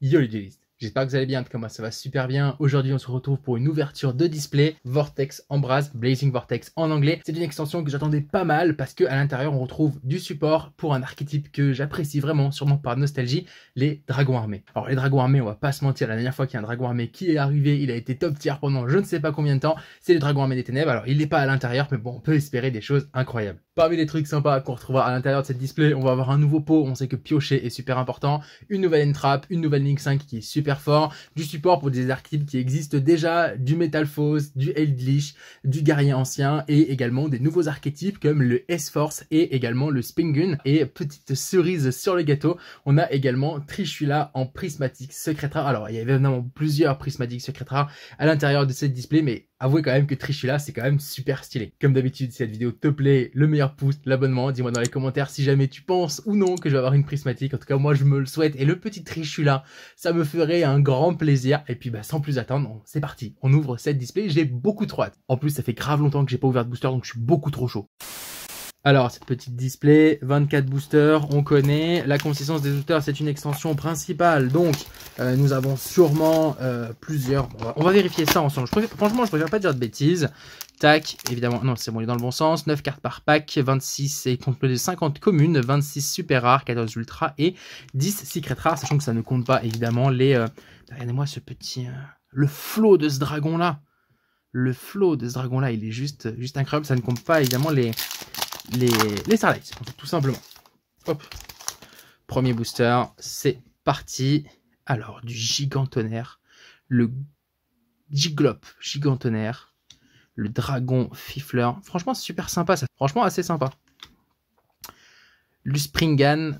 Йой-дейст. J'espère que vous allez bien, en tout cas moi ça va super bien. Aujourd'hui on se retrouve pour une ouverture de display Vortex Embrace, Blazing Vortex en anglais. C'est une extension que j'attendais pas mal parce qu'à l'intérieur on retrouve du support pour un archétype que j'apprécie vraiment, sûrement par nostalgie, les dragons armés. Alors les dragons armés, on va pas se mentir, la dernière fois qu'il y a un dragon armé qui est arrivé, il a été top tier pendant je ne sais pas combien de temps, c'est le dragon armé des ténèbres. Alors il n'est pas à l'intérieur mais bon on peut espérer des choses incroyables. Parmi les trucs sympas qu'on retrouvera à l'intérieur de cette display, on va avoir un nouveau pot, on sait que piocher est super important, une nouvelle entrap, une nouvelle link 5 qui est super fort, du support pour des archétypes qui existent déjà, du Metal Force, du Eldritch, du Guerrier Ancien et également des nouveaux archétypes comme le S-Force et également le Spingun. Et petite cerise sur le gâteau, on a également Trishula en prismatique Secret Rare. Alors il y avait évidemment plusieurs prismatiques Secret Rare à l'intérieur de cette display mais avouez quand même que Trishula, c'est quand même super stylé. Comme d'habitude, si cette vidéo te plaît, le meilleur pouce, l'abonnement, dis-moi dans les commentaires si jamais tu penses ou non que je vais avoir une prismatique. En tout cas, moi, je me le souhaite. Et le petit Trishula, ça me ferait un grand plaisir. Et puis, bah, sans plus attendre, c'est parti. On ouvre cette display. J'ai beaucoup trop hâte. En plus, ça fait grave longtemps que j'ai pas ouvert de booster, donc je suis beaucoup trop chaud. Alors, cette petite display, 24 boosters, on connaît. La consistance des auteurs c'est une extension principale. Donc, euh, nous avons sûrement euh, plusieurs... On va, vérifier ça ensemble. franchement, je préfère pas dire de bêtises. Tac, évidemment, non, c'est bon, il est dans le bon sens. 9 cartes par pack, 26 et compte de 50 communes, 26 super rares, 14 ultra et 10 secrets rares, sachant que ça ne compte pas, évidemment, les... Euh, regardez-moi ce petit... le flot de ce dragon-là. Le flot de ce dragon-là, il est juste, juste incroyable. Ça ne compte pas, évidemment, les les, les tout simplement. Hop. Premier booster, c'est parti. Alors, du gigantonnerre, le Giglop gigantonnerre, le dragon fifleur. Franchement, super sympa ça. Franchement, assez sympa. Le Springan,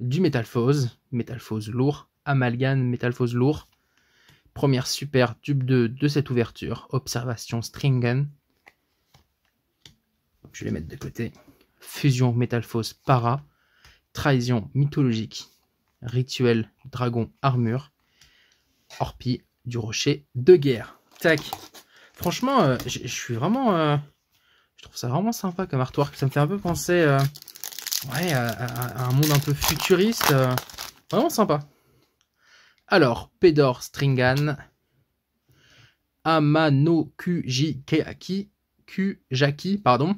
du Metalphose, Metalphose lourd, Amalgan, Metalphose lourd. Première super tube de cette ouverture, Observation Stringan je vais les mettre de côté. Fusion, métal fausse, para. Trahison, mythologique. Rituel, dragon, armure. Orpi, du rocher, de guerre. Tac. Franchement, euh, je suis vraiment... Euh, je trouve ça vraiment sympa comme artwork. Ça me fait un peu penser euh, ouais, à, un monde un peu futuriste. vraiment sympa. Alors, Pedor Stringan. Amano Kujaki, Kujaki, pardon.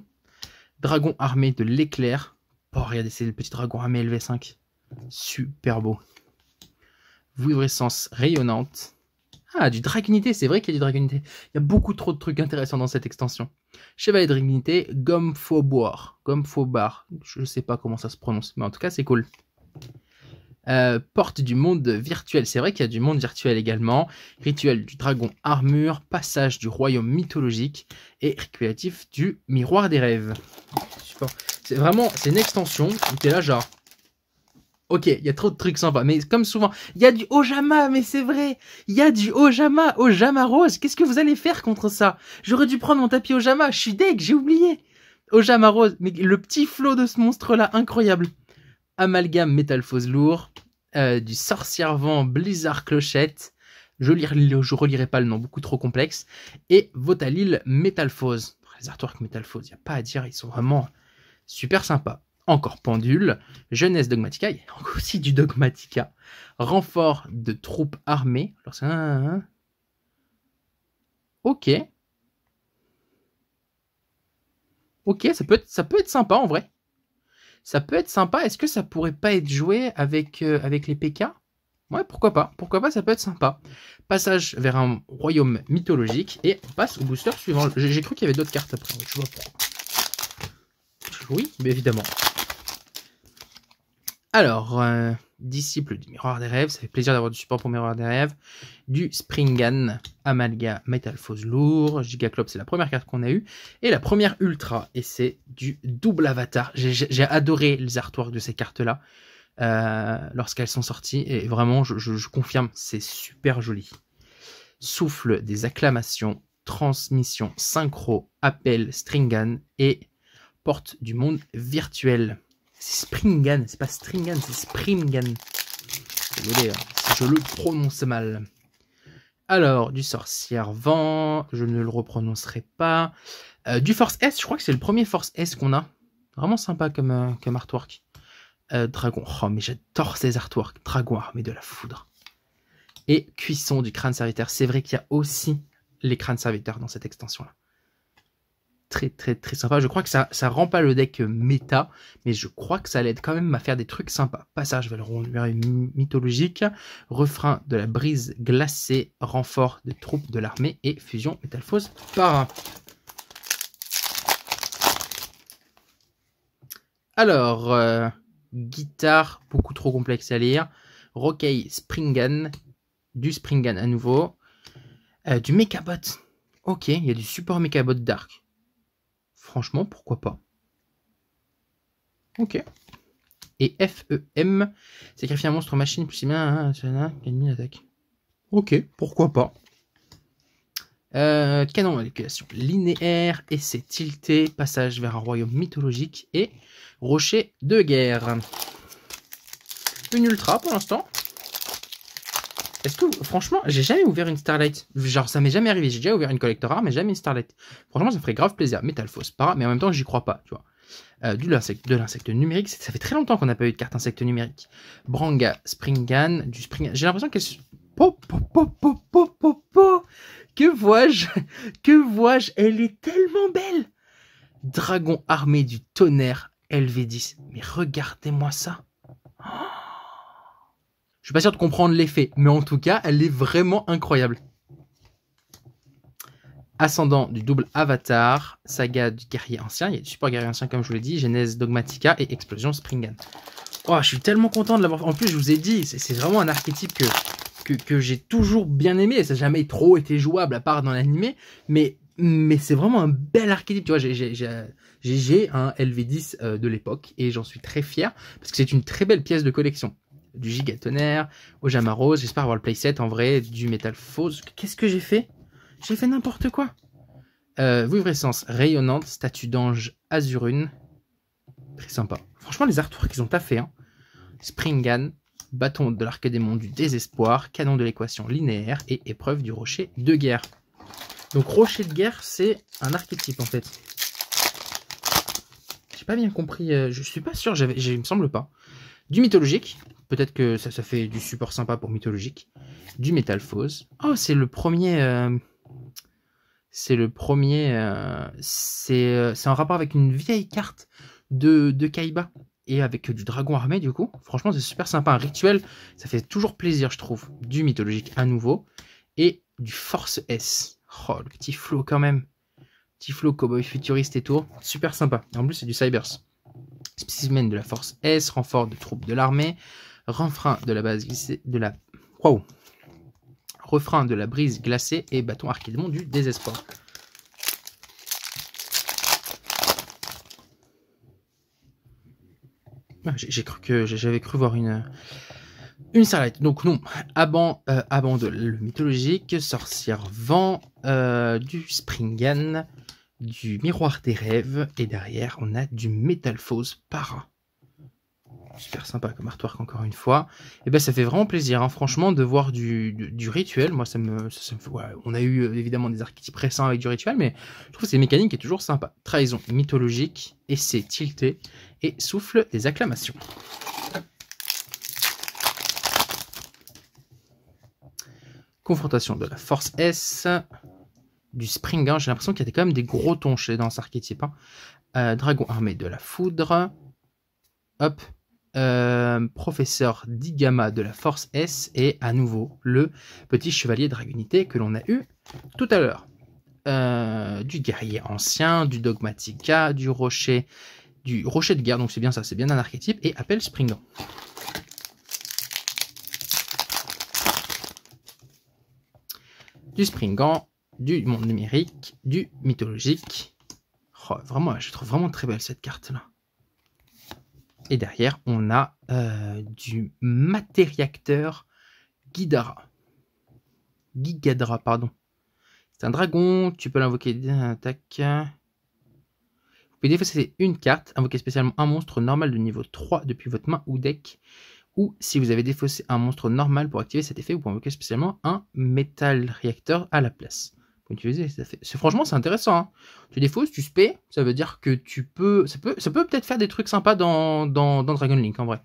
Dragon armé de l'éclair. Oh, regardez, c'est le petit dragon armé LV5. Super beau. Vouvrescence rayonnante. Ah, du Dragonité, c'est vrai qu'il y a du Dragonité. Il y a beaucoup trop de trucs intéressants dans cette extension. Chevalier Dragonité, Gomme boire Gomme bar. Je ne sais pas comment ça se prononce, mais en tout cas, c'est cool. Euh, porte du monde virtuel. C'est vrai qu'il y a du monde virtuel également. Rituel du dragon armure, passage du royaume mythologique et récréatif du miroir des rêves. C'est vraiment, c'est une extension Ok, là genre... Ok, il y a trop de trucs sympas, mais comme souvent, il y a du Ojama, mais c'est vrai, il y a du Ojama, Ojama rose, qu'est-ce que vous allez faire contre ça J'aurais dû prendre mon tapis Ojama, je suis deg, j'ai oublié Ojama rose, mais le petit flot de ce monstre-là, incroyable Amalgam Métalphose Lourd, euh, du Sorcier-Vent Blizzard Clochette, je, ne je relirai pas le nom, beaucoup trop complexe, et Votalil Métalphose. Les artworks Métalphose, il n'y a pas à dire, ils sont vraiment super sympas. Encore Pendule, Jeunesse Dogmatica, il y a aussi du Dogmatica, Renfort de troupes armées. Alors c'est Ok. Ok, ça peut, ça peut être sympa en vrai. Ça peut être sympa. Est-ce que ça pourrait pas être joué avec, euh, avec les PK Ouais, pourquoi pas. Pourquoi pas, ça peut être sympa. Passage vers un royaume mythologique et on passe au booster suivant. J'ai cru qu'il y avait d'autres cartes après. Je vois pas. Oui, mais évidemment. Alors, euh, disciple du Miroir des Rêves. Ça fait plaisir d'avoir du support pour Miroir des Rêves. Du Springan, Amalga, Fosse Lourd, Gigaclop, c'est la première carte qu'on a eue. Et la première Ultra, et c'est du double Avatar. J'ai adoré les artworks de ces cartes-là euh, lorsqu'elles sont sorties. Et vraiment, je, confirme, c'est super joli. Souffle des acclamations, transmission, synchro, appel, stringan et porte du monde virtuel. C'est Springan, c'est pas Stringan, c'est Springan. Hein, si je le prononce mal. Alors, du sorcière vent, je ne le reprononcerai pas. Euh, du Force S, je crois que c'est le premier Force S qu'on a. Vraiment sympa comme, euh, artwork. Euh, dragon, oh mais j'adore ces artworks. Dragon mais de la foudre. Et cuisson du crâne serviteur. C'est vrai qu'il y a aussi les crânes serviteurs dans cette extension-là très très très sympa. Je crois que ça ça rend pas le deck euh, méta, mais je crois que ça l'aide quand même à faire des trucs sympas. Passage le rendre mythologique, refrain de la brise glacée, renfort de troupes de l'armée et fusion métalphose par Alors, euh, guitare beaucoup trop complexe à lire. Rockey Springan, du Springan à nouveau. Euh, du Mechabot. Ok, il y a du support Mechabot Dark. Franchement, pourquoi pas Ok. Et FEM, sacrifier un monstre machine, plus c'est bien, hein, un attaque. Ok, pourquoi pas. Euh, canon manipulation linéaire, essai tilté, passage vers un royaume mythologique et rocher de guerre. Une ultra pour l'instant. Est-ce que, franchement, j'ai jamais ouvert une Starlight. Genre, ça m'est jamais arrivé. J'ai déjà ouvert une collector rare, mais jamais une Starlight. Franchement, ça ferait grave plaisir. Métal fausse, pas, mais en même temps, j'y crois pas, tu vois. Euh, de l'insecte numérique, ça fait très longtemps qu'on n'a pas eu de carte insecte numérique. Branga, Springan, du Spring. J'ai l'impression qu'elle. Po, po, po, po, Que vois-je Que vois-je Elle est tellement belle Dragon armé du tonnerre LV10. Mais regardez-moi ça. Oh je suis pas sûr de comprendre l'effet, mais en tout cas, elle est vraiment incroyable. Ascendant du double avatar, saga du guerrier ancien, il y a du super guerrier ancien comme je vous l'ai dit, Genèse Dogmatica et Explosion Springan. Oh, je suis tellement content de l'avoir. En plus, je vous ai dit, c'est vraiment un archétype que, que, j'ai toujours bien aimé. Ça n'a jamais trop été jouable à part dans l'animé, mais, mais c'est vraiment un bel archétype. Tu vois, j'ai un LV10 euh, de l'époque et j'en suis très fier parce que c'est une très belle pièce de collection du Gigatonnerre, au rose, J'espère avoir le playset en vrai du Metal fausse, Qu'est-ce que j'ai fait J'ai fait n'importe quoi. Euh, rayonnante, statue d'ange azurune. Très sympa. Franchement, les artworks qu'ils ont pas Hein. Springan, bâton de l'arc démon du désespoir, canon de l'équation linéaire et épreuve du rocher de guerre. Donc rocher de guerre, c'est un archétype en fait. J'ai pas bien compris, euh, je suis pas sûr, il me semble pas. Du mythologique, peut-être que ça, fait du support sympa pour mythologique. Du Metal fausse. Oh, c'est le premier. Euh, c'est le premier. Euh, euh, c'est en rapport avec une vieille carte de, de Kaiba. Et avec du dragon armé, du coup. Franchement, c'est super sympa. Un rituel, ça fait toujours plaisir, je trouve. Du mythologique à nouveau. Et du Force S. Oh, le petit flow quand même. Petit flow cowboy futuriste et tout. Super sympa. En plus, c'est du Cybers spécimens de la force S, renfort de troupes de l'armée, refrain de la base de la... Wow. Refrain de la brise glacée et bâton archidémon du désespoir. Ah, j'ai cru que j'avais cru voir une une Donc non, Abandon euh, le mythologique, sorcière vent euh, du Springan, du miroir des rêves et derrière on a du Metal par Para. Super sympa comme artwork encore une fois. Et eh ben ça fait vraiment plaisir, hein. franchement, de voir du, rituel. Moi ça me, on a eu euh, évidemment des archétypes récents avec du rituel, mais je trouve que c'est mécanique qui est toujours sympa. Trahison mythologique, essai tilté et souffle des acclamations. Confrontation de la force S, du Spring. Hein. J'ai l'impression qu'il y a quand même des gros tonchés dans cet archétype. Hein. Euh, dragon armé de la foudre. Hop. Euh, professeur Digama de la Force S et à nouveau le petit chevalier dragonité que l'on a eu tout à l'heure. Euh, du guerrier ancien, du dogmatica, du rocher, du rocher de guerre, donc c'est bien ça, c'est bien un archétype, et appel Springer. Du Springant du monde numérique, du mythologique. Oh, vraiment, je trouve vraiment très belle cette carte-là. Et derrière, on a euh, du matériacteur Gidara. Gigadra, pardon. C'est un dragon, tu peux l'invoquer d'un attaque. Vous pouvez défausser une carte, invoquer spécialement un monstre normal de niveau 3 depuis votre main ou deck. Ou si vous avez défaussé un monstre normal pour activer cet effet, vous pouvez invoquer spécialement un métal réacteur à la place utiliser. Ça fait... franchement, c'est intéressant. Hein. Tu défausses, tu spé, ça veut dire que tu peux. Ça peut ça peut peut-être faire des trucs sympas dans, dans, dans, Dragon Link en vrai.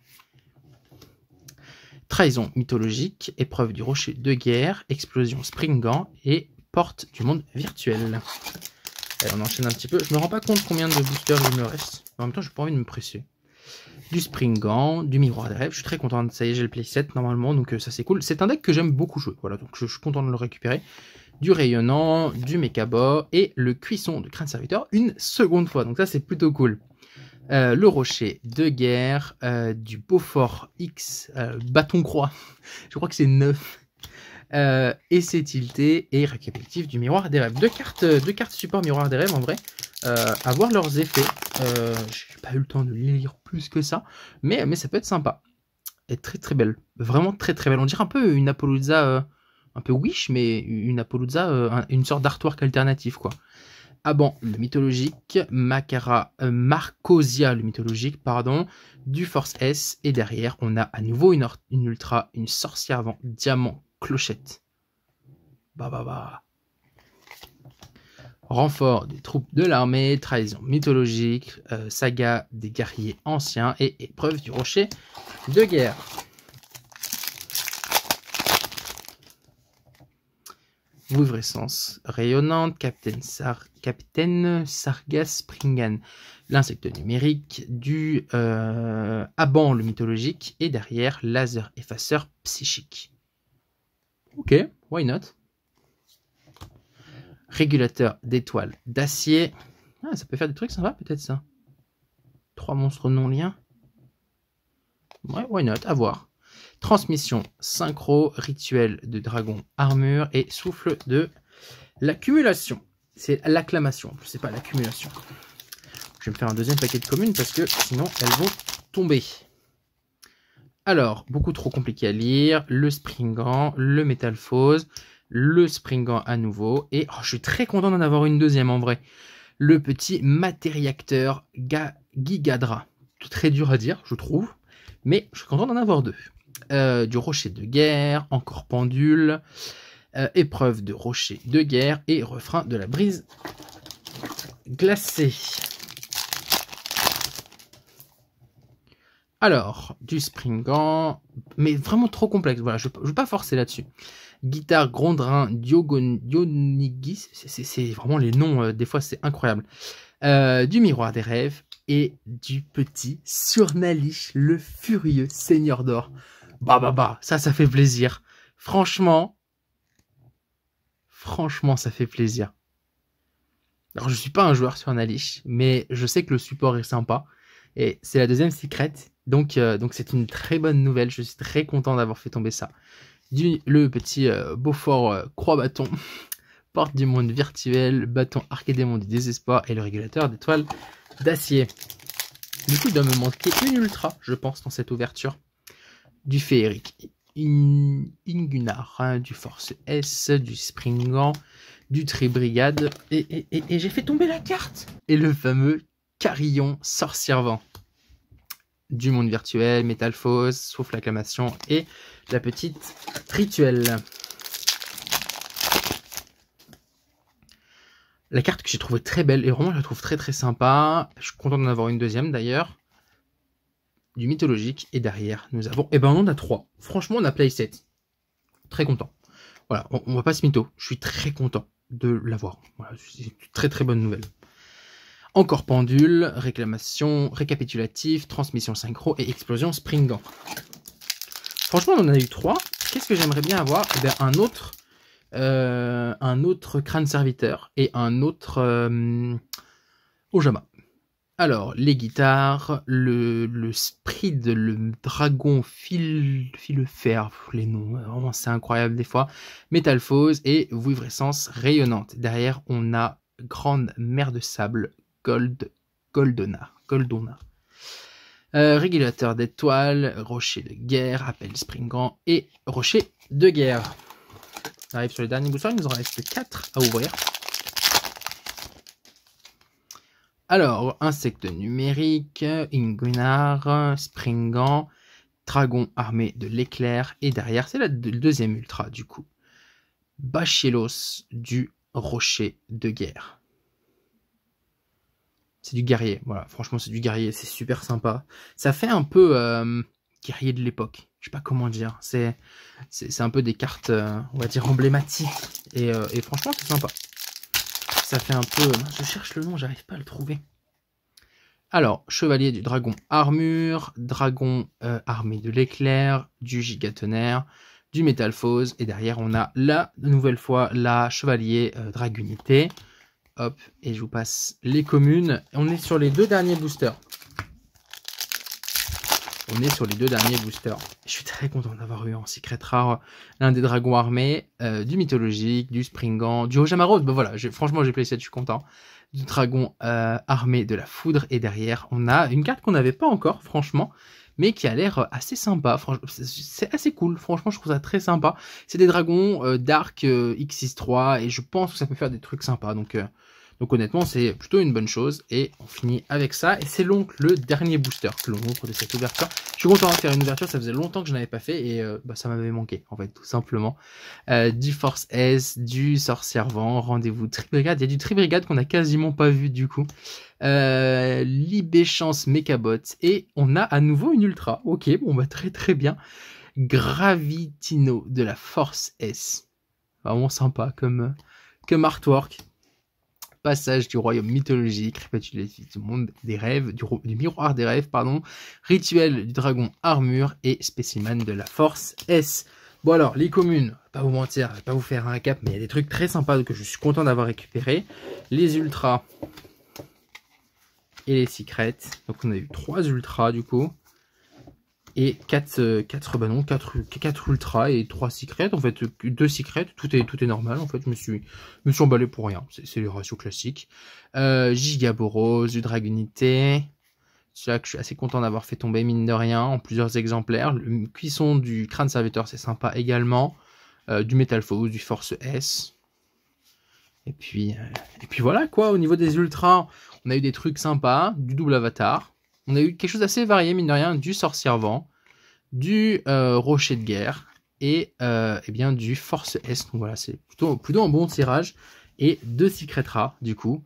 Trahison mythologique, épreuve du rocher de guerre, explosion springant et porte du monde virtuel. Allez, on enchaîne un petit peu. Je me rends pas compte combien de boosters il me reste. en même temps, n'ai pas envie de me presser. Du Springan, du Miroir des Rêves. Je suis très content. Ça y est, j'ai le playset normalement, donc euh, ça c'est cool. C'est un deck que j'aime beaucoup jouer. Voilà, donc je, je suis content de le récupérer du rayonnant, du mécaba et le cuisson de crâne serviteur une seconde fois. Donc ça c'est plutôt cool. Euh, le rocher de guerre, euh, du Beaufort X, euh, bâton croix, je crois que c'est neuf. et c'est tilté et récapitulatif du miroir des rêves. Deux cartes, deux cartes support miroir des rêves en vrai, Avoir leurs effets. Je n'ai pas eu le temps de les lire plus que ça, mais, mais ça peut être sympa. Et très très belle, vraiment très très belle. On dirait un peu une Apolloza un peu wish, mais une apolloza euh, une sorte d'artwork alternatif, quoi. Ah bon, le mythologique, Macara euh, Marcosia, le mythologique, pardon, du Force S, et derrière, on a à nouveau une, une Ultra, une sorcière avant, diamant, clochette. Bah, bah, bah. Renfort des troupes de l'armée, trahison mythologique, euh, saga des guerriers anciens et épreuve du rocher de guerre. Vouvre rayonnante, Captain, Sar Sargas Springan, l'insecte numérique, du euh, Aban le mythologique, et derrière laser effaceur psychique. Ok, why not Régulateur d'étoiles d'acier. Ah, ça peut faire des trucs ça va peut-être ça. Trois monstres non liens. Ouais, why not, à voir. Transmission synchro, rituel de dragon armure et souffle de l'accumulation. C'est l'acclamation, c'est pas l'accumulation. Je vais me faire un deuxième paquet de communes parce que sinon elles vont tomber. Alors, beaucoup trop compliqué à lire. Le springant, le Metal le springant à nouveau. Et oh, je suis très content d'en avoir une deuxième en vrai. Le petit matériacteur gigadra. Gigadra. Très dur à dire, je trouve. Mais je suis content d'en avoir deux. Euh, du rocher de guerre, encore pendule, euh, épreuve de rocher de guerre et refrain de la brise glacée. Alors, du springan, mais vraiment trop complexe, voilà, je ne veux pas forcer là-dessus. Guitare Grondrin diogonigis, c'est vraiment les noms, euh, des fois c'est incroyable. du miroir des rêves et du petit Surnaliche, le furieux seigneur d'or. Bah bah bah, ça ça fait plaisir. Franchement, franchement ça fait plaisir. Alors je suis pas un joueur sur Nalich, mais je sais que le support est sympa. Et c'est la deuxième secrète, donc euh, donc c'est une très bonne nouvelle. Je suis très content d'avoir fait tomber ça. le petit euh, Beaufort euh, croix-bâton, porte du monde virtuel, bâton démon du désespoir et le régulateur d'étoiles d'acier. Du coup, il doit me manquer une ultra, je pense, dans cette ouverture du féerique In, Ingunar, du Force S, du Springan, du Tribrigade, et, et, j'ai fait tomber la carte Et le fameux Carillon, vent. du monde virtuel, Metal sauf Souffle Acclamation, et la petite rituelle. La carte que j'ai trouvée très belle, et vraiment je la trouve très très sympa, je suis content d'en avoir une deuxième d'ailleurs du mythologique, et derrière, nous avons... et eh ben, on en a trois. Franchement, on a play 7. Très content. Voilà, on, voit va pas se mytho. Je suis très content de l'avoir. Voilà, c'est une très très bonne nouvelle. Encore pendule, réclamation, récapitulatif, transmission synchro et explosion springant. Franchement, on en a eu trois. Qu'est-ce que j'aimerais bien avoir eh un autre, euh, un autre crâne serviteur et un autre euh, Ojama. Alors, les guitares, le, le de le dragon, fil, fil fer, les noms, euh, vraiment c'est incroyable des fois, métalphose et vivrescence rayonnante. Derrière, on a Grande Mer de Sable, Gold, Goldona, Goldona. Euh, régulateur d'étoiles, rocher de guerre, appel springant et rocher de guerre. On arrive sur les derniers boutons, il nous en reste 4 à ouvrir. Alors, insecte numérique, Inguinar, springant, Dragon armé de l'éclair, et derrière, c'est le deuxième ultra du coup. Bachelos du rocher de guerre. C'est du guerrier, voilà, franchement c'est du guerrier, c'est super sympa. Ça fait un peu euh, guerrier de l'époque, je sais pas comment dire, c'est un peu des cartes, euh, on va dire, emblématiques, et euh, franchement c'est sympa ça fait un peu... Hein, je cherche le nom, j'arrive pas à le trouver. Alors, chevalier du dragon armure, dragon euh, armée armé de l'éclair, du gigatonnerre, du métalphose. Et derrière, on a la nouvelle fois la chevalier euh, dragonité. dragunité. Hop, et je vous passe les communes. On est sur les deux derniers boosters on est sur les deux derniers boosters. Je suis très content d'avoir eu en secret rare l'un des dragons armés, euh, du mythologique, du springant, du Rojamarose. Ben bah voilà, franchement, j'ai plaisir, je suis content. Du dragon euh, armé de la foudre. Et derrière, on a une carte qu'on n'avait pas encore, franchement, mais qui a l'air euh, assez sympa. C'est assez cool. Franchement, je trouve ça très sympa. C'est des dragons Dark X63 et je pense que ça peut faire des trucs sympas. Donc. Donc honnêtement, c'est plutôt une bonne chose. Et on finit avec ça. Et c'est donc le dernier booster que l'on montre de cette ouverture. Je suis content de faire une ouverture, ça faisait longtemps que je n'avais pas fait et euh, bah, ça m'avait manqué, en fait, tout simplement. Euh, du Force S, du Sorcervant, rendez-vous Tribrigade. Il y a du Brigade qu'on n'a quasiment pas vu du coup. Euh, Libéchance Mechabot. Et on a à nouveau une Ultra. Ok, bon, bah très très bien. Gravitino de la Force S. Vraiment sympa comme, euh, comme artwork Passage du royaume mythologique, répétition du monde des rêves, du, miroir des rêves, pardon, Rituel du dragon armure et Spécimen de la force S. Bon alors, les communes, pas vous mentir, pas vous faire un cap, mais il y a des trucs très sympas que je suis content d'avoir récupéré. Les ultras et les secrets. Donc on a eu trois ultras du coup et 4, 4 bah 4, 4 ultra et 3 secrets, en fait 2 euh, secrets, tout est, tout est normal en fait, je me suis, me suis emballé pour rien, c'est le ratio classique. Euh, Gigaboros, Dragonité, que je suis assez content d'avoir fait tomber mine de rien en plusieurs exemplaires. Le cuisson du crâne serviteur c'est sympa également, euh, du Metal du Force S. Et puis, euh, et puis voilà quoi, au niveau des ultras, on a eu des trucs sympas, du double avatar, on a eu quelque chose d'assez varié, mine de rien, du sorcier-vent, du euh, rocher de guerre et, euh, eh bien du force S. Donc voilà, c'est plutôt, plutôt un bon tirage. Et deux secret du coup.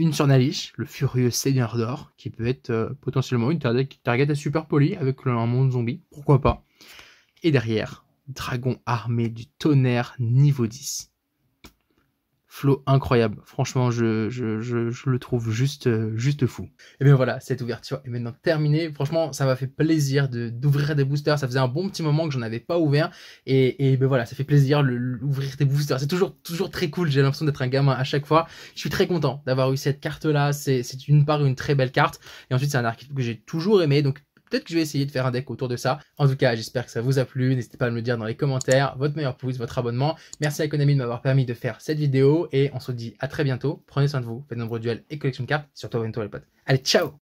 Une sur Nalish, le furieux seigneur d'or, qui peut être euh, potentiellement une target, à super poli avec un monde zombie, pourquoi pas. Et derrière, dragon armé du tonnerre niveau 10 flow incroyable. Franchement, je, je, je, je, le trouve juste, euh, juste fou. Et bien voilà, cette ouverture est maintenant terminée. Franchement, ça m'a fait plaisir d'ouvrir des boosters. Ça faisait un bon petit moment que j'en avais pas ouvert. Et, et ben voilà, ça fait plaisir d'ouvrir des boosters. C'est toujours, toujours très cool. J'ai l'impression d'être un gamin à chaque fois. Je suis très content d'avoir eu cette carte-là. C'est une part une très belle carte. Et ensuite, c'est un archétype que j'ai toujours aimé. Donc Peut-être que je vais essayer de faire un deck autour de ça. En tout cas, j'espère que ça vous a plu. N'hésitez pas à me le dire dans les commentaires, votre meilleur pouce, votre abonnement. Merci à Konami de m'avoir permis de faire cette vidéo et on se dit à très bientôt. Prenez soin de vous, faites de nombreux duels et collection de cartes, surtout à bientôt les potes. Allez, ciao